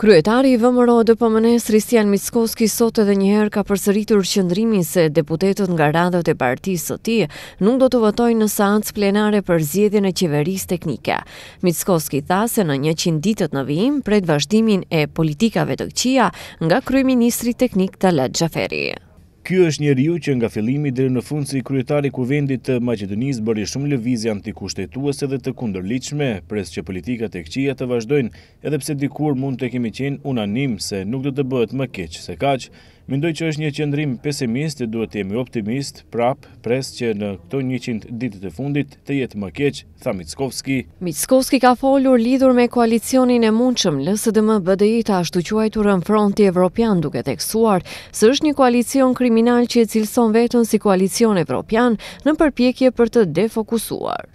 Kryetari i VMRO dhe pëmënes Ristian Mitskoski sot edhe njëherë ka përsëritur qëndrimin se deputetët nga radhët e partisë të ti nuk do të votojnë në saac plenare për zjedhjën e qeverisë teknike. Mitskoski tha se në një ditët në vijim pret vazhdimin e politikave të këqia nga kryeministri teknik Talat Gjaferi. Ky është një riu që nga fillimi dhe në fund si kryetari kuvendit të Macedonisë bëri shumë lëvizi antikushtetuese dhe të kunderliqme, pres që politikat e këqia të vazhdojnë, edhepse dikur mund të kemi qenë unanim se nuk dhe të bëhet më keqë se kaqë, Mendoj që është një qëndrim pesimist, duhet të jemi optimist, prap, pres që në këto 100 ditët e fundit të jetë më keq, tha Mitskovski. Mitskovski ka folur lidhur me koalicionin e mundshëm, LSDM BDI ta ashtu quajtur në fronti evropian duke theksuar se është një koalicion kriminal që e cilson veten si koalicion evropian në përpjekje për të defokusuar.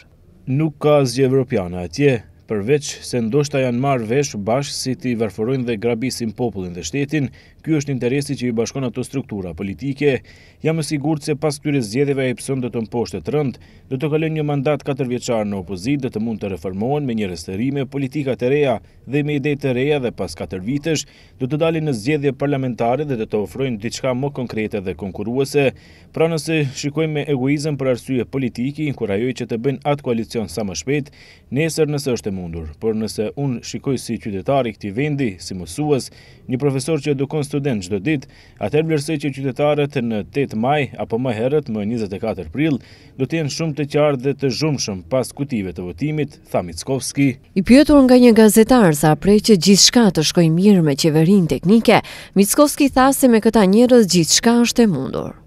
Nuk ka zgjë evropiane atje, përveç se ndoshta janë marrë vesh bashkë si ti varfërojnë dhe grabisin popullin dhe shtetin, ky është interesi që i bashkon ato struktura politike. Jam sigur sigurt se pas këtyre zgjedhjeve e pësën do të mposhtet të rënd, do të kalojë një mandat 4 vjeqarë në opozitë, do të mund të reformohen me një të politika të reja dhe me ide të reja dhe pas 4 vitesh do të dalin në zgjedhje parlamentare dhe do të ofrojnë diçka më konkrete dhe konkurruese. Pra nëse shikojmë me egoizëm për arsye politike, inkurajoj që të bëjnë atë koalicion sa më shpejt, nesër nëse është mundur, por nëse unë shikoj si qytetari këti vendi, si mësuas, një profesor që edukon student gjdo dit, atër blersej që qytetarët në 8 maj apo më herët më 24 pril, do jenë shumë të qarë dhe të zhumë shumë pas kutive të votimit, tha Mickovski. I pjotur nga një gazetar sa prej që gjithë shka të shkoj mirë me qeverin teknike, Mickovski tha se me këta njërës gjithë shka është e mundur.